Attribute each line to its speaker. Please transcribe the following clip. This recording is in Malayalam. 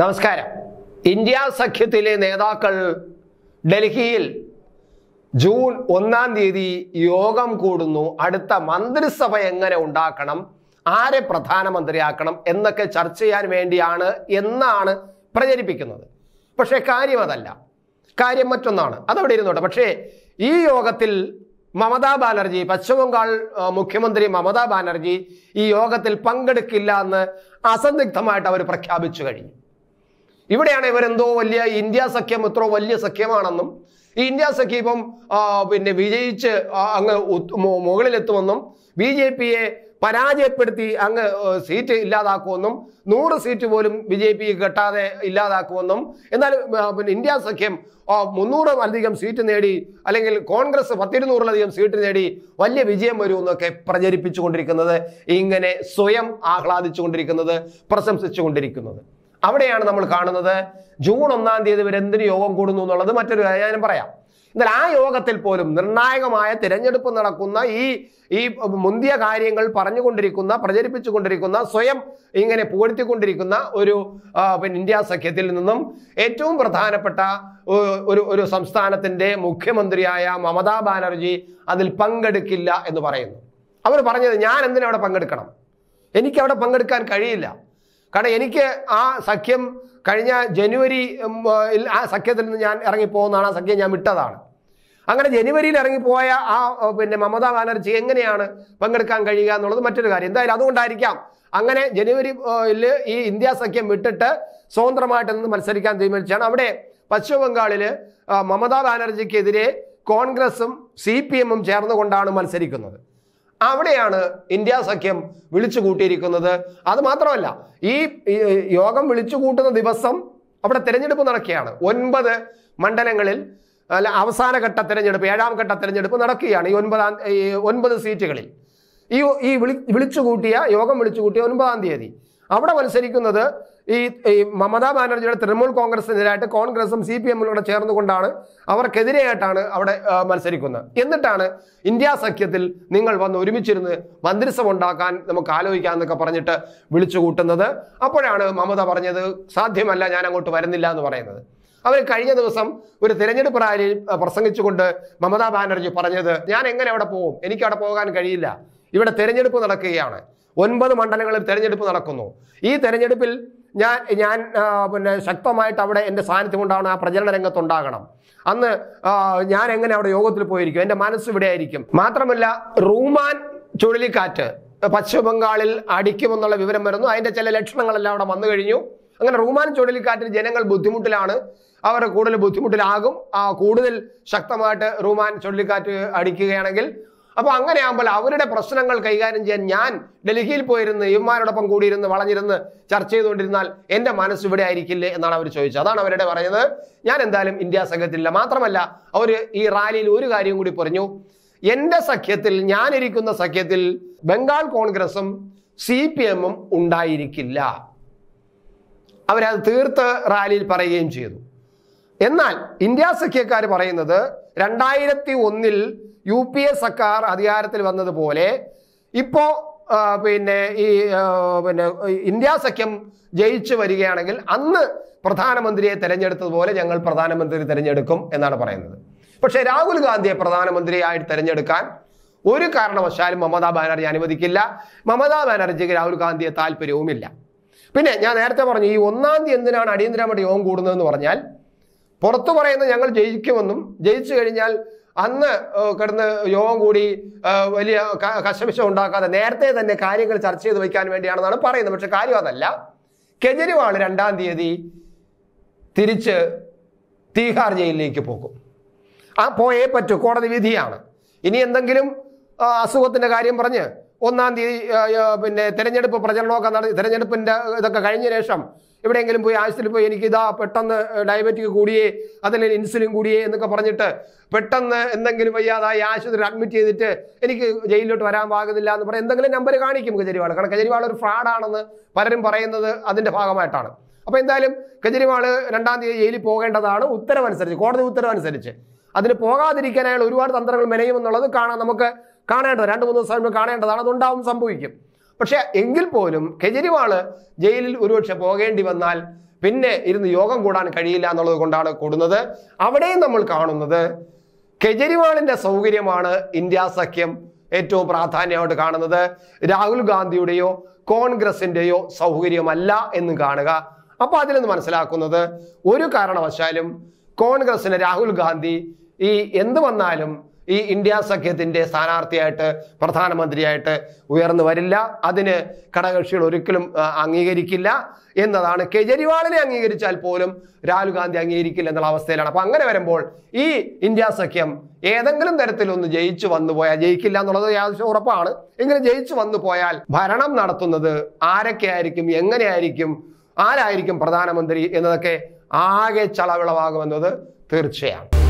Speaker 1: നമസ്കാരം ഇന്ത്യ സഖ്യത്തിലെ നേതാക്കൾ ഡൽഹിയിൽ ജൂൺ ഒന്നാം തീയതി യോഗം കൂടുന്നു അടുത്ത മന്ത്രിസഭ എങ്ങനെ ഉണ്ടാക്കണം ആരെ പ്രധാനമന്ത്രിയാക്കണം എന്നൊക്കെ ചർച്ച ചെയ്യാൻ വേണ്ടിയാണ് എന്നാണ് പ്രചരിപ്പിക്കുന്നത് പക്ഷേ കാര്യം അതല്ല കാര്യം മറ്റൊന്നാണ് അതവിടെ ഇരുന്നോട്ടെ പക്ഷേ ഈ യോഗത്തിൽ മമതാ ബാനർജി പശ്ചിമ ബംഗാൾ മുഖ്യമന്ത്രി മമതാ ബാനർജി ഈ യോഗത്തിൽ പങ്കെടുക്കില്ല എന്ന് അസന്ദിഗ്ധമായിട്ട് അവർ പ്രഖ്യാപിച്ചു കഴിഞ്ഞു ഇവിടെയാണ് ഇവരെന്തോ വലിയ ഇന്ത്യ സഖ്യം എത്ര വലിയ സഖ്യമാണെന്നും ഈ ഇന്ത്യ സഖ്യം ഇപ്പം പിന്നെ വിജയിച്ച് അങ്ങ് മുകളിലെത്തുമെന്നും ബി ജെ പിയെ പരാജയപ്പെടുത്തി അങ്ങ് സീറ്റ് ഇല്ലാതാക്കുമെന്നും നൂറ് സീറ്റ് പോലും ബി ജെ പി കെട്ടാതെ ഇല്ലാതാക്കുമെന്നും എന്നാൽ പിന്നെ ഇന്ത്യ സഖ്യം മുന്നൂറ് അധികം സീറ്റ് നേടി അല്ലെങ്കിൽ കോൺഗ്രസ് പത്തിരുന്നൂറിലധികം സീറ്റ് നേടി വലിയ വിജയം വരുമെന്നൊക്കെ പ്രചരിപ്പിച്ചുകൊണ്ടിരിക്കുന്നത് ഇങ്ങനെ സ്വയം ആഹ്ലാദിച്ചുകൊണ്ടിരിക്കുന്നത് പ്രശംസിച്ചുകൊണ്ടിരിക്കുന്നത് അവിടെയാണ് നമ്മൾ കാണുന്നത് ജൂൺ ഒന്നാം തീയതി വരെ എന്തിനു യോഗം കൂടുന്നു എന്നുള്ളത് മറ്റൊരു ഞാൻ പറയാം എന്നാൽ ആ യോഗത്തിൽ പോലും നിർണായകമായ തിരഞ്ഞെടുപ്പ് നടക്കുന്ന ഈ ഈ മുന്തിയ കാര്യങ്ങൾ പറഞ്ഞുകൊണ്ടിരിക്കുന്ന പ്രചരിപ്പിച്ചുകൊണ്ടിരിക്കുന്ന സ്വയം ഇങ്ങനെ പുകഴ്ത്തിക്കൊണ്ടിരിക്കുന്ന ഒരു പിന്നെ ഇന്ത്യ സഖ്യത്തിൽ നിന്നും ഏറ്റവും പ്രധാനപ്പെട്ട ഒരു ഒരു സംസ്ഥാനത്തിൻ്റെ മുഖ്യമന്ത്രിയായ മമതാ ബാനർജി അതിൽ പങ്കെടുക്കില്ല എന്ന് പറയുന്നു അവർ പറഞ്ഞത് ഞാൻ എന്തിനവിടെ പങ്കെടുക്കണം എനിക്കവിടെ പങ്കെടുക്കാൻ കഴിയില്ല കാരണം എനിക്ക് ആ സഖ്യം കഴിഞ്ഞ ജനുവരി ആ സഖ്യത്തിൽ നിന്ന് ഞാൻ ഇറങ്ങിപ്പോകുന്നതാണ് ആ സഖ്യം ഞാൻ വിട്ടതാണ് അങ്ങനെ ജനുവരിയിൽ ഇറങ്ങിപ്പോയ ആ പിന്നെ മമതാ ബാനർജി എങ്ങനെയാണ് പങ്കെടുക്കാൻ കഴിയുക എന്നുള്ളത് മറ്റൊരു കാര്യം എന്തായാലും അതുകൊണ്ടായിരിക്കാം അങ്ങനെ ജനുവരിയിൽ ഈ ഇന്ത്യ സഖ്യം വിട്ടിട്ട് സ്വതന്ത്രമായിട്ട് നിന്ന് മത്സരിക്കാൻ തീരുമാനിച്ചാണ് അവിടെ പശ്ചിമ മമതാ ബാനർജിക്കെതിരെ കോൺഗ്രസും സി പി എമ്മും ചേർന്നുകൊണ്ടാണ് മത്സരിക്കുന്നത് അവിടെയാണ് ഇന്ത്യ സഖ്യം വിളിച്ചു കൂട്ടിയിരിക്കുന്നത് അത് മാത്രമല്ല ഈ യോഗം വിളിച്ചു കൂട്ടുന്ന ദിവസം അവിടെ തിരഞ്ഞെടുപ്പ് നടക്കുകയാണ് ഒൻപത് മണ്ഡലങ്ങളിൽ അല്ല അവസാന ഘട്ട തിരഞ്ഞെടുപ്പ് ഏഴാം ഘട്ട തിരഞ്ഞെടുപ്പ് നടക്കുകയാണ് ഈ ഒൻപതാം ഒൻപത് സീറ്റുകളിൽ ഈ ഈ വിളി വിളിച്ചു കൂട്ടിയ യോഗം വിളിച്ചു കൂട്ടിയ ഒൻപതാം തീയതി അവിടെ മത്സരിക്കുന്നത് ഈ ഈ മമതാ ബാനർജിയുടെ തൃണമൂൽ കോൺഗ്രസിനെതിരായിട്ട് കോൺഗ്രസും സി പി എമ്മും കൂടെ ചേർന്നുകൊണ്ടാണ് അവർക്കെതിരെയായിട്ടാണ് അവിടെ മത്സരിക്കുന്നത് എന്നിട്ടാണ് ഇന്ത്യ സഖ്യത്തിൽ നിങ്ങൾ വന്ന് ഒരുമിച്ചിരുന്ന് മന്ത്രിസഭ ഉണ്ടാക്കാൻ നമുക്ക് ആലോചിക്കാം എന്നൊക്കെ പറഞ്ഞിട്ട് വിളിച്ചു കൂട്ടുന്നത് അപ്പോഴാണ് മമത പറഞ്ഞത് സാധ്യമല്ല ഞാൻ അങ്ങോട്ട് വരുന്നില്ല എന്ന് പറയുന്നത് അവർ കഴിഞ്ഞ ദിവസം ഒരു തിരഞ്ഞെടുപ്പ് റാലിയിൽ പ്രസംഗിച്ചുകൊണ്ട് മമതാ ബാനർജി പറഞ്ഞത് ഞാൻ എങ്ങനെ അവിടെ പോകും എനിക്ക് അവിടെ പോകാൻ കഴിയില്ല ഇവിടെ തിരഞ്ഞെടുപ്പ് നടക്കുകയാണ് ഒൻപത് മണ്ഡലങ്ങളിൽ തിരഞ്ഞെടുപ്പ് നടക്കുന്നു ഈ തെരഞ്ഞെടുപ്പിൽ ഞാൻ ഞാൻ പിന്നെ ശക്തമായിട്ട് അവിടെ എൻ്റെ സാന്നിധ്യം ഉണ്ടാവണം ആ പ്രചരണ രംഗത്തുണ്ടാകണം അന്ന് ഞാൻ എങ്ങനെ അവിടെ യോഗത്തിൽ പോയിരിക്കും എൻ്റെ മനസ്സ് ഇവിടെ ആയിരിക്കും മാത്രമല്ല റൂമാൻ ചുഴലിക്കാറ്റ് പശ്ചിമ ബംഗാളിൽ അടിക്കുമെന്നുള്ള വിവരം വരുന്നു അതിൻ്റെ ചില ലക്ഷണങ്ങളെല്ലാം അവിടെ വന്നു കഴിഞ്ഞു അങ്ങനെ റൂമാൻ ചുഴലിക്കാറ്റിൽ ജനങ്ങൾ ബുദ്ധിമുട്ടിലാണ് അവർ കൂടുതൽ ബുദ്ധിമുട്ടിലാകും കൂടുതൽ ശക്തമായിട്ട് റൂമാൻ ചുഴലിക്കാറ്റ് അടിക്കുകയാണെങ്കിൽ അപ്പൊ അങ്ങനെയാകുമ്പോൾ അവരുടെ പ്രശ്നങ്ങൾ കൈകാര്യം ചെയ്യാൻ ഞാൻ ഡൽഹിയിൽ പോയിരുന്ന് ഇവന്മാരോടൊപ്പം കൂടിയിരുന്ന് വളഞ്ഞിരുന്ന് ചർച്ച ചെയ്തുകൊണ്ടിരുന്നാൽ എന്റെ മനസ്സ് ഇവിടെ ആയിരിക്കില്ലേ എന്നാണ് അവർ ചോദിച്ചത് അതാണ് അവരുടെ പറയുന്നത് ഞാൻ എന്തായാലും ഇന്ത്യ സംഘത്തിലില്ല മാത്രമല്ല അവർ ഈ റാലിയിൽ ഒരു കാര്യം കൂടി പറഞ്ഞു എന്റെ സഖ്യത്തിൽ ഞാനിരിക്കുന്ന സഖ്യത്തിൽ ബംഗാൾ കോൺഗ്രസും സി പി എമ്മും ഉണ്ടായിരിക്കില്ല അവരത് തീർത്ത് റാലിയിൽ പറയുകയും ചെയ്തു എന്നാൽ ഇന്ത്യ സഖ്യക്കാർ പറയുന്നത് രണ്ടായിരത്തി ഒന്നിൽ യു പി എ സർക്കാർ അധികാരത്തിൽ വന്നതുപോലെ ഇപ്പോൾ പിന്നെ ഈ പിന്നെ ഇന്ത്യ സഖ്യം ജയിച്ചു വരികയാണെങ്കിൽ അന്ന് പ്രധാനമന്ത്രിയെ തെരഞ്ഞെടുത്തതുപോലെ ഞങ്ങൾ പ്രധാനമന്ത്രി തെരഞ്ഞെടുക്കും എന്നാണ് പറയുന്നത് പക്ഷേ രാഹുൽ ഗാന്ധിയെ പ്രധാനമന്ത്രിയായിട്ട് തെരഞ്ഞെടുക്കാൻ ഒരു കാരണവശാലും മമതാ ബാനർജി അനുവദിക്കില്ല മമതാ ബാനർജിക്ക് രാഹുൽ ഗാന്ധിയെ താല്പര്യവുമില്ല പിന്നെ ഞാൻ നേരത്തെ പറഞ്ഞു ഈ ഒന്നാം തീയതി എന്തിനാണ് അടിയന്തരമായിട്ട് യോഗം കൂടുന്നതെന്ന് പറഞ്ഞാൽ പുറത്തു പറയുന്ന ഞങ്ങൾ ജയിക്കുമെന്നും ജയിച്ചു കഴിഞ്ഞാൽ അന്ന് കിടന്ന് യോഗം കൂടി വലിയ കശമിശം ഉണ്ടാക്കാതെ നേരത്തെ തന്നെ കാര്യങ്ങൾ ചർച്ച ചെയ്ത് വയ്ക്കാൻ വേണ്ടിയാണെന്നാണ് പറയുന്നത് പക്ഷെ കാര്യം അതല്ല കെജരിവാൾ രണ്ടാം തീയതി തിരിച്ച് തീഹാർ ജയിലിലേക്ക് പോകും ആ പോയേ പറ്റൂ കോടതി വിധിയാണ് ഇനി എന്തെങ്കിലും അസുഖത്തിൻ്റെ കാര്യം പറഞ്ഞ് ഒന്നാം തീയതി പിന്നെ തിരഞ്ഞെടുപ്പ് പ്രചരണമൊക്കെ നടത്തി തിരഞ്ഞെടുപ്പിൻ്റെ ഇതൊക്കെ കഴിഞ്ഞ ശേഷം എവിടെയെങ്കിലും പോയി ആശുപത്രിയിൽ പോയി എനിക്ക് ഇതാ പെട്ടെന്ന് ഡയബറ്റിക് കൂടിയേ അതല്ലെങ്കിൽ ഇൻസുലിൻ കൂടിയേ എന്നൊക്കെ പറഞ്ഞിട്ട് പെട്ടെന്ന് എന്തെങ്കിലും വയ്യാതായി ആശുപത്രി അഡ്മിറ്റ് ചെയ്തിട്ട് എനിക്ക് ജയിലിലോട്ട് വരാൻ പാകുന്നില്ല എന്ന് പറഞ്ഞാൽ എന്തെങ്കിലും നമ്പർ കാണിക്കും കെജരിവാൾ കാരണം കെജരിവാൾ ഒരു ഫ്രോഡാണെന്ന് പലരും പറയുന്നത് അതിൻ്റെ ഭാഗമായിട്ടാണ് അപ്പോൾ എന്തായാലും കെജരിവാൾ രണ്ടാം തീയതി ജയിലിൽ പോകേണ്ടതാണ് ഉത്തരവനുസരിച്ച് കോടതി ഉത്തരവനുസരിച്ച് അതിന് പോകാതിരിക്കാനായുള്ള ഒരുപാട് തന്ത്രങ്ങൾ മെനയുമെന്നുള്ളത് കാണാൻ നമുക്ക് കാണേണ്ടത് രണ്ട് മൂന്ന് ദിവസം കാണേണ്ടതാണ് അതുണ്ടാവും സംഭവിക്കും പക്ഷെ എങ്കിൽ പോലും കെജ്രിവാൾ ജയിലിൽ ഒരുപക്ഷെ പോകേണ്ടി വന്നാൽ പിന്നെ ഇരുന്ന് യോഗം കൂടാൻ കഴിയില്ല എന്നുള്ളത് കൊണ്ടാണ് കൂടുന്നത് അവിടെയും നമ്മൾ കാണുന്നത് കെജ്രിവാളിന്റെ സൗകര്യമാണ് ഇന്ത്യ സഖ്യം ഏറ്റവും പ്രാധാന്യമായിട്ട് കാണുന്നത് രാഹുൽ ഗാന്ധിയുടെയോ കോൺഗ്രസിന്റെയോ സൗകര്യമല്ല എന്ന് കാണുക അപ്പൊ അതിൽ നിന്ന് മനസ്സിലാക്കുന്നത് ഒരു കാരണവശാലും കോൺഗ്രസിന് രാഹുൽ ഗാന്ധി ഈ എന്ത് വന്നാലും ഈ ഇന്ത്യ സഖ്യത്തിന്റെ സ്ഥാനാർത്ഥിയായിട്ട് പ്രധാനമന്ത്രിയായിട്ട് ഉയർന്നു വരില്ല അതിന് ഘടകകക്ഷികൾ ഒരിക്കലും അംഗീകരിക്കില്ല എന്നതാണ് കെജ്രിവാളിനെ അംഗീകരിച്ചാൽ പോലും രാഹുൽ ഗാന്ധി അംഗീകരിക്കില്ല എന്നുള്ള അവസ്ഥയിലാണ് അപ്പൊ അങ്ങനെ വരുമ്പോൾ ഈ ഇന്ത്യ സഖ്യം ഏതെങ്കിലും തരത്തിലൊന്ന് ജയിച്ചു വന്നു പോയാൽ ജയിക്കില്ല എന്നുള്ളത് യാതൊരു ഉറപ്പാണ് ഇങ്ങനെ ജയിച്ചു വന്നു പോയാൽ ഭരണം നടത്തുന്നത് ആരൊക്കെ ആയിരിക്കും എങ്ങനെയായിരിക്കും ആരായിരിക്കും പ്രധാനമന്ത്രി എന്നതൊക്കെ ആകെ ചളവിളവാകുമെന്നത് തീർച്ചയാണ്